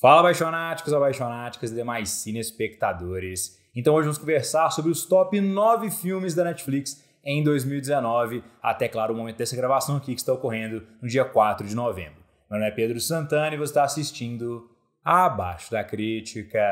Fala, apaixonáticos, apaixonáticas e demais cine espectadores. Então hoje vamos conversar sobre os top 9 filmes da Netflix em 2019, até claro o momento dessa gravação aqui que está ocorrendo no dia 4 de novembro. Meu nome é Pedro Santana e você está assistindo Abaixo da Crítica.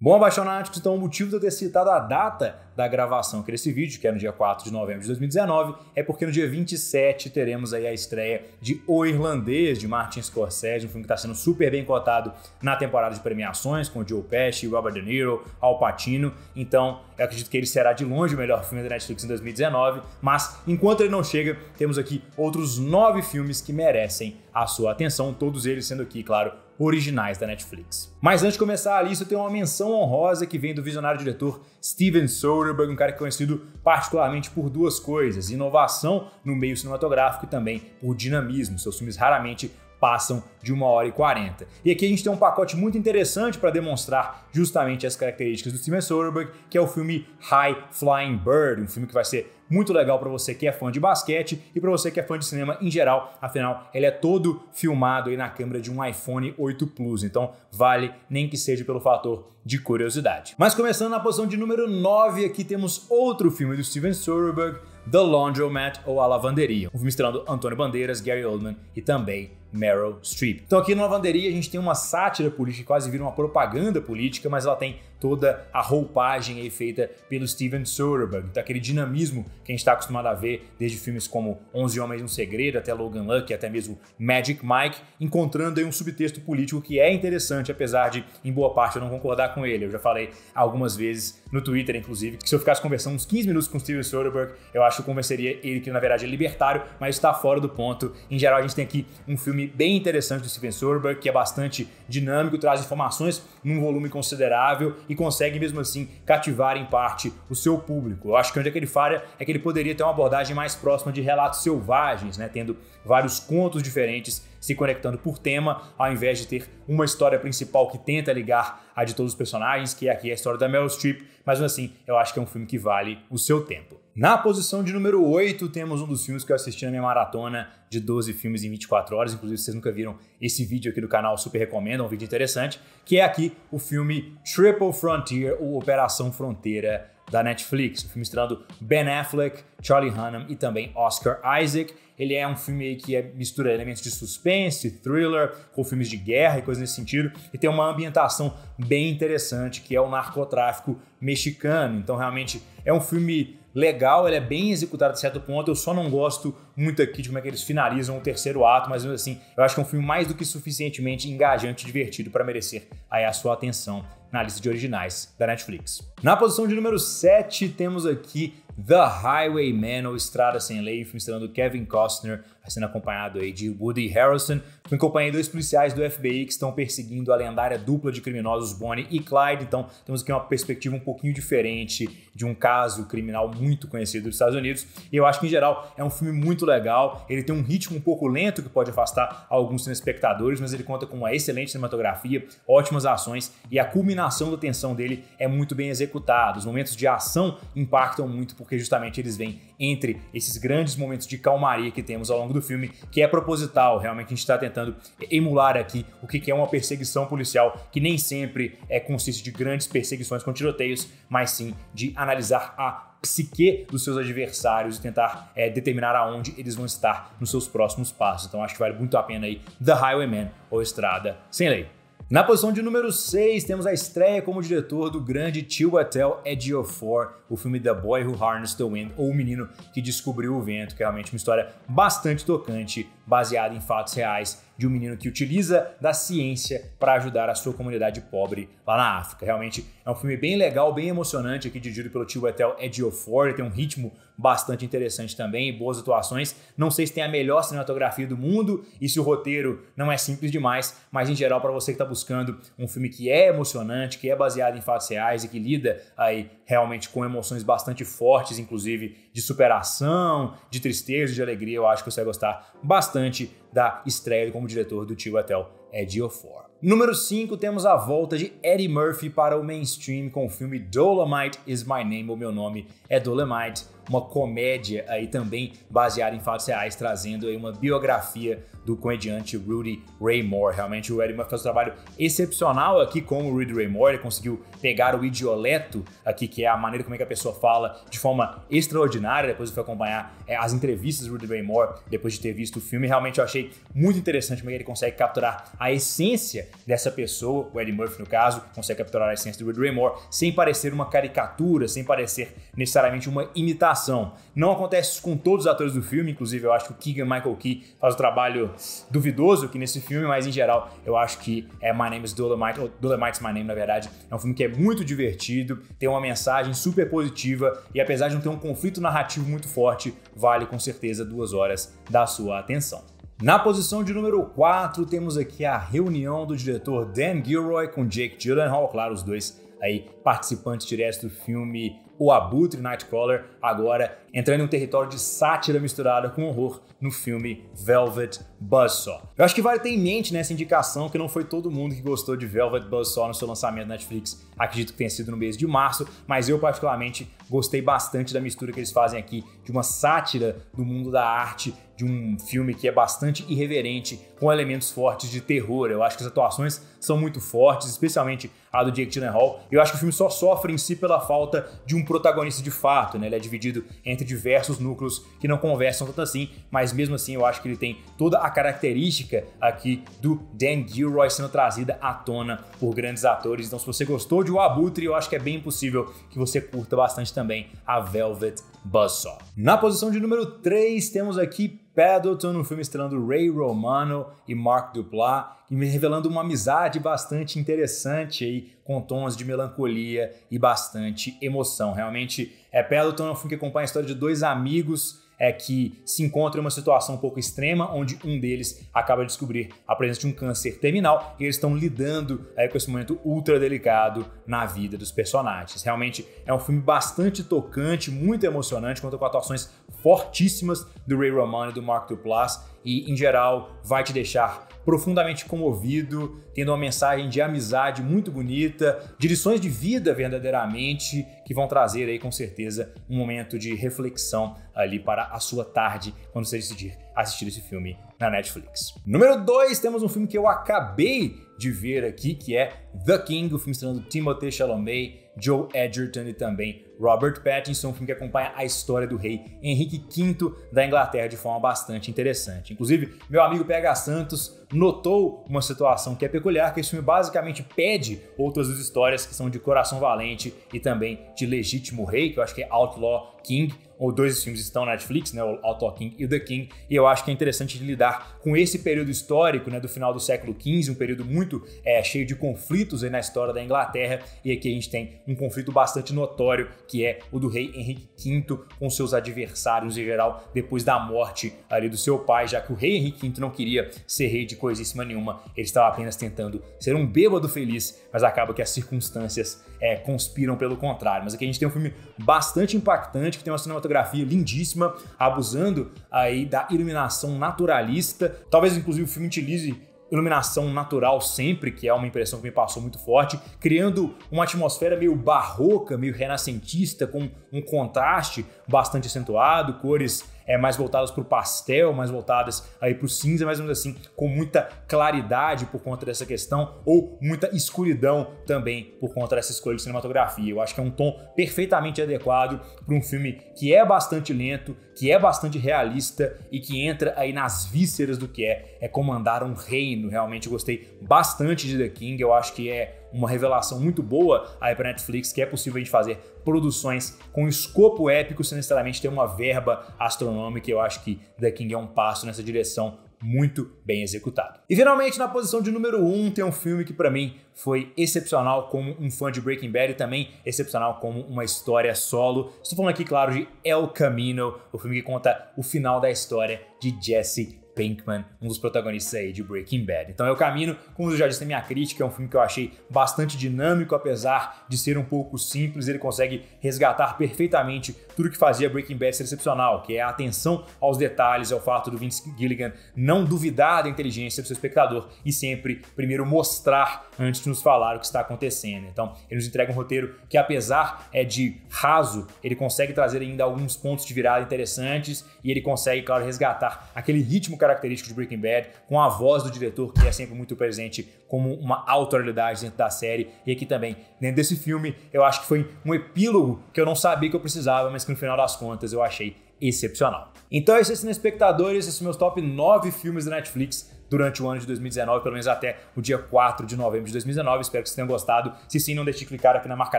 Bom, apaixonáticos, então o motivo de eu ter citado a data da gravação aqui desse vídeo, que é no dia 4 de novembro de 2019, é porque no dia 27 teremos aí a estreia de O Irlandês, de Martin Scorsese, um filme que está sendo super bem cotado na temporada de premiações, com o Joe Pesci, Robert De Niro, Al Pacino. Então, eu acredito que ele será de longe o melhor filme da Netflix em 2019, mas enquanto ele não chega, temos aqui outros nove filmes que merecem a sua atenção, todos eles sendo aqui, claro, originais da Netflix. Mas antes de começar a lista, eu tenho uma menção honrosa que vem do visionário diretor Steven Soderbergh, Cronenberg é um cara que é conhecido particularmente por duas coisas: inovação no meio cinematográfico e também por dinamismo. Seus filmes raramente passam de 1 hora e 40. E aqui a gente tem um pacote muito interessante para demonstrar justamente as características do Steven Soderbergh, que é o filme High Flying Bird, um filme que vai ser muito legal para você que é fã de basquete e para você que é fã de cinema em geral. Afinal, ele é todo filmado aí na câmera de um iPhone 8 Plus, então vale nem que seja pelo fator de curiosidade. Mas começando na posição de número 9, aqui temos outro filme do Steven Soderbergh, The Laundromat ou A Lavanderia, um filme estrelando Antônio Bandeiras, Gary Oldman e também Meryl Streep. Então aqui no Lavanderia a gente tem uma sátira política que quase vira uma propaganda política, mas ela tem toda a roupagem aí feita pelo Steven Soderbergh, então aquele dinamismo que a gente está acostumado a ver desde filmes como 11 Homens e um Segredo, até Logan Lucky, até mesmo Magic Mike, encontrando aí um subtexto político que é interessante, apesar de em boa parte eu não concordar com ele. Eu já falei algumas vezes no Twitter, inclusive, que se eu ficasse conversando uns 15 minutos com o Steven Soderbergh, eu acho que eu convenceria ele que na verdade é libertário, mas está fora do ponto. Em geral a gente tem aqui um filme bem interessante do Steven Soderbergh, que é bastante dinâmico, traz informações num volume considerável e consegue mesmo assim cativar em parte o seu público. Eu acho que onde é que ele falha é que ele poderia ter uma abordagem mais próxima de relatos selvagens, né, tendo vários contos diferentes se conectando por tema, ao invés de ter uma história principal que tenta ligar a de todos os personagens, que é aqui é a história da Meryl Streep, mas assim, eu acho que é um filme que vale o seu tempo. Na posição de número 8, temos um dos filmes que eu assisti na minha maratona de 12 filmes em 24 horas. Inclusive, vocês nunca viram esse vídeo aqui do canal, super recomendo, é um vídeo interessante. Que é aqui o filme Triple Frontier, ou Operação Fronteira, da Netflix. Um filme estrelado Ben Affleck, Charlie Hunnam e também Oscar Isaac. Ele é um filme que é, mistura elementos de suspense, thriller, com filmes de guerra e coisas nesse sentido, e tem uma ambientação bem interessante, que é o narcotráfico mexicano. Então, realmente, é um filme legal, ele é bem executado a certo ponto. Eu só não gosto muito aqui de como é que eles finalizam o terceiro ato, mas assim, eu acho que é um filme mais do que suficientemente engajante e divertido para merecer aí a sua atenção na lista de originais da Netflix. Na posição de número 7, temos aqui The Highwayman, ou Estrada Sem Lei, um filme estrelando Kevin Costner, tá sendo acompanhado aí de Woody Harrelson, que acompanha dois policiais do FBI que estão perseguindo a lendária dupla de criminosos Bonnie e Clyde. Então, temos aqui uma perspectiva um pouquinho diferente de um caso criminal muito conhecido dos Estados Unidos. E eu acho que, em geral, é um filme muito legal. Ele tem um ritmo um pouco lento que pode afastar alguns espectadores, mas ele conta com uma excelente cinematografia, ótimas ações e a culminação da tensão dele é muito bem executada. Os momentos de ação impactam muito porque justamente eles vêm entre esses grandes momentos de calmaria que temos ao longo do filme, que é proposital. Realmente a gente está tentando emular aqui o que é uma perseguição policial, que nem sempre é consiste de grandes perseguições com tiroteios, mas sim de analisar a psique dos seus adversários e tentar é, determinar aonde eles vão estar nos seus próximos passos. Então acho que vale muito a pena aí The Highwayman ou Estrada Sem Lei. Na posição de número 6, temos a estreia como diretor do grande Tio Patel Edge of Four, o filme The Boy Who Harnessed the Wind, ou O Menino que Descobriu o Vento, que é realmente uma história bastante tocante baseado em fatos reais de um menino que utiliza da ciência para ajudar a sua comunidade pobre lá na África. Realmente é um filme bem legal, bem emocionante aqui, dirigido pelo tio Etel Ediofor, tem um ritmo bastante interessante também, boas atuações. Não sei se tem a melhor cinematografia do mundo e se o roteiro não é simples demais, mas em geral para você que está buscando um filme que é emocionante, que é baseado em fatos reais e que lida aí realmente com emoções bastante fortes, inclusive de superação, de tristeza, de alegria, eu acho que você vai gostar bastante bastante da estreia como diretor do Tio Atel Ed Ofor. Número 5, temos a volta de Eddie Murphy para o mainstream com o filme Dolomite Is My Name, o meu nome é Dolomite, uma comédia aí também baseada em fatos reais, trazendo aí uma biografia do comediante Rudy Ray Moore. Realmente o Eddie Murphy faz um trabalho excepcional aqui com o Rudy Ray Moore, ele conseguiu pegar o idioleto aqui, que é a maneira como é que a pessoa fala de forma extraordinária, depois eu fui acompanhar é, as entrevistas do Rudy Ray Moore, depois de ter visto o filme, realmente eu achei muito interessante como é ele consegue capturar a essência dessa pessoa, o Eddie Murphy no caso, consegue capturar a essência do Rudy Ray Moore, sem parecer uma caricatura, sem parecer necessariamente uma imitação atuação. Não acontece com todos os atores do filme, inclusive eu acho que o Keegan Michael Key faz um trabalho duvidoso aqui nesse filme, mas em geral eu acho que é My Name is Dolomite, ou Dolomite's My Name, na verdade, é um filme que é muito divertido, tem uma mensagem super positiva e apesar de não ter um conflito narrativo muito forte, vale com certeza duas horas da sua atenção. Na posição de número 4, temos aqui a reunião do diretor Dan Gilroy com Jake Gyllenhaal, claro, os dois aí participantes diretos do filme o Abutre Nightcrawler, agora entrando em um território de sátira misturada com horror no filme Velvet Buzzsaw. Eu acho que vale ter em mente nessa né, indicação que não foi todo mundo que gostou de Velvet Buzzsaw no seu lançamento na Netflix, acredito que tenha sido no mês de março, mas eu particularmente gostei bastante da mistura que eles fazem aqui de uma sátira do mundo da arte de um filme que é bastante irreverente, com elementos fortes de terror. Eu acho que as atuações são muito fortes, especialmente a do Jake Gyllenhaal. Eu acho que o filme só sofre em si pela falta de um protagonista de fato, né? Ele é dividido entre diversos núcleos que não conversam tanto assim, mas mesmo assim eu acho que ele tem toda a característica aqui do Dan Gilroy sendo trazida à tona por grandes atores. Então se você gostou de O Abutre, eu acho que é bem possível que você curta bastante também a Velvet Buzzsaw. Na posição de número 3 temos aqui Paddleton, no um filme estrelando Ray Romano e Mark Duplass, e me revelando uma amizade bastante interessante aí, com tons de melancolia e bastante emoção. Realmente é, Peloton é um filme que acompanha a história de dois amigos é, que se encontram em uma situação um pouco extrema, onde um deles acaba de descobrir a presença de um câncer terminal e eles estão lidando é, com esse momento ultra delicado na vida dos personagens. Realmente é um filme bastante tocante, muito emocionante, conta com atuações fortíssimas do Ray Romano e do Mark Duplass e, em geral, vai te deixar profundamente comovido, tendo uma mensagem de amizade muito bonita, de lições de vida verdadeiramente, que vão trazer aí com certeza um momento de reflexão ali para a sua tarde, quando você decidir assistir esse filme na Netflix. Número 2, temos um filme que eu acabei de ver aqui, que é The King, o filme estrelando Timothée Chalamet, Joe Edgerton e também Robert Pattinson, um filme que acompanha a história do rei Henrique V da Inglaterra de forma bastante interessante. Inclusive, meu amigo PH Santos notou uma situação que é peculiar, que esse filme basicamente pede outras histórias que são de Coração Valente e também de Legítimo Rei, que eu acho que é Outlaw King, ou dois filmes estão na Netflix, né, o Talking e o The King, e eu acho que é interessante lidar com esse período histórico, né, do final do século XV, um período muito é, cheio de conflitos na história da Inglaterra, e aqui a gente tem um conflito bastante notório, que é o do rei Henrique V com seus adversários em geral, depois da morte ali do seu pai, já que o rei Henrique V não queria ser rei de coisíssima nenhuma, ele estava apenas tentando ser um bêbado feliz, mas acaba que as circunstâncias é, conspiram pelo contrário. Mas aqui a gente tem um filme bastante impactante, que tem uma cinematografia fotografia lindíssima, abusando aí da iluminação naturalista. Talvez inclusive o filme utilize iluminação natural sempre, que é uma impressão que me passou muito forte, criando uma atmosfera meio barroca, meio renascentista, com um contraste bastante acentuado, cores é, mais voltadas para o pastel, mais voltadas aí para o cinza, mais ou menos assim, com muita claridade por conta dessa questão, ou muita escuridão também por conta dessa escolha de cinematografia. Eu acho que é um tom perfeitamente adequado para um filme que é bastante lento, que é bastante realista e que entra aí nas vísceras do que é, é comandar um reino. Realmente eu gostei bastante de The King, eu acho que é uma revelação muito boa aí para Netflix que é possível a gente fazer produções com escopo épico sem necessariamente ter uma verba astronômica. Eu acho que The King é um passo nessa direção muito bem executado. E finalmente, na posição de número 1, um, tem um filme que para mim foi excepcional como um fã de Breaking Bad e também excepcional como uma história solo. Estou falando aqui, claro, de El Camino, o filme que conta o final da história de Jesse Pinkman, um dos protagonistas aí de Breaking Bad. Então eu caminho, como eu já disse na minha crítica, é um filme que eu achei bastante dinâmico, apesar de ser um pouco simples, ele consegue resgatar perfeitamente tudo que fazia Breaking Bad ser excepcional, que é a atenção aos detalhes, é o fato do Vince Gilligan não duvidar da inteligência do seu espectador e sempre primeiro mostrar antes de nos falar o que está acontecendo. Então ele nos entrega um roteiro que apesar é de raso, ele consegue trazer ainda alguns pontos de virada interessantes e ele consegue, claro, resgatar aquele ritmo característico de Breaking Bad, com a voz do diretor que é sempre muito presente como uma autoridade dentro da série e aqui também dentro desse filme, eu acho que foi um epílogo que eu não sabia que eu precisava, mas que no final das contas eu achei excepcional. Então, é esses são é espectadores, esses é meus top 9 filmes da Netflix durante o ano de 2019, pelo menos até o dia 4 de novembro de 2019. Espero que vocês tenham gostado. Se sim, não deixe de clicar aqui na marca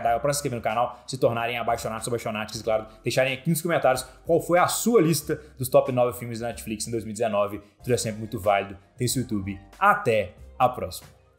d'água para se inscrever no canal, se tornarem abaixonados ou e claro, deixarem aqui nos comentários qual foi a sua lista dos top 9 filmes da Netflix em 2019. Tudo é sempre muito válido. Tem esse YouTube. Até a próxima.